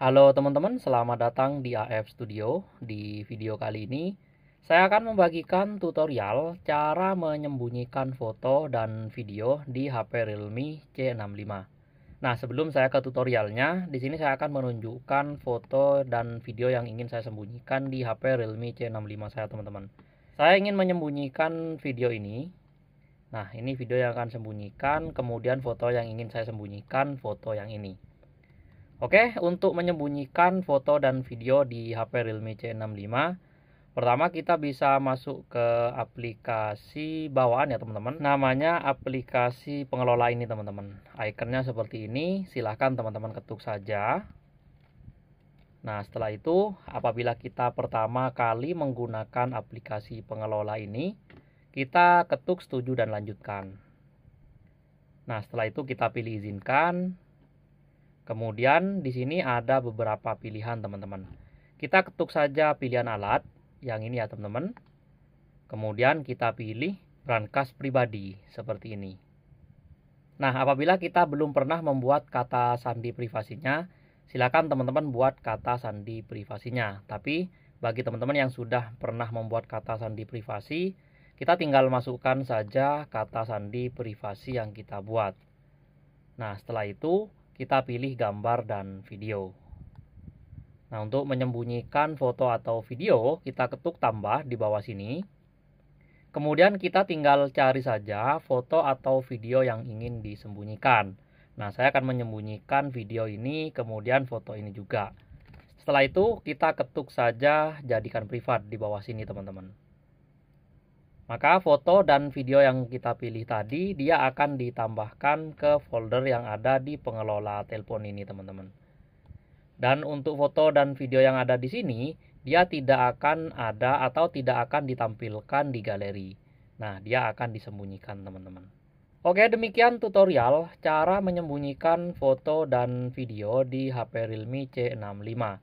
Halo teman-teman, selamat datang di AF Studio. Di video kali ini, saya akan membagikan tutorial cara menyembunyikan foto dan video di HP Realme C65. Nah, sebelum saya ke tutorialnya, di sini saya akan menunjukkan foto dan video yang ingin saya sembunyikan di HP Realme C65 saya, teman-teman. Saya ingin menyembunyikan video ini. Nah, ini video yang akan sembunyikan, kemudian foto yang ingin saya sembunyikan, foto yang ini. Oke, untuk menyembunyikan foto dan video di HP Realme C65, pertama kita bisa masuk ke aplikasi bawaan ya teman-teman. Namanya aplikasi pengelola ini teman-teman. Ikonnya seperti ini, silahkan teman-teman ketuk saja. Nah, setelah itu apabila kita pertama kali menggunakan aplikasi pengelola ini, kita ketuk setuju dan lanjutkan. Nah, setelah itu kita pilih izinkan, Kemudian di sini ada beberapa pilihan teman-teman. Kita ketuk saja pilihan alat yang ini ya teman-teman. Kemudian kita pilih brankas pribadi seperti ini. Nah, apabila kita belum pernah membuat kata sandi privasinya, silakan teman-teman buat kata sandi privasinya. Tapi bagi teman-teman yang sudah pernah membuat kata sandi privasi, kita tinggal masukkan saja kata sandi privasi yang kita buat. Nah, setelah itu kita pilih gambar dan video. Nah, untuk menyembunyikan foto atau video, kita ketuk tambah di bawah sini. Kemudian kita tinggal cari saja foto atau video yang ingin disembunyikan. Nah, saya akan menyembunyikan video ini, kemudian foto ini juga. Setelah itu, kita ketuk saja jadikan privat di bawah sini, teman-teman. Maka foto dan video yang kita pilih tadi dia akan ditambahkan ke folder yang ada di pengelola telepon ini teman-teman. Dan untuk foto dan video yang ada di sini, dia tidak akan ada atau tidak akan ditampilkan di galeri. Nah, dia akan disembunyikan teman-teman. Oke, demikian tutorial cara menyembunyikan foto dan video di HP Realme C65.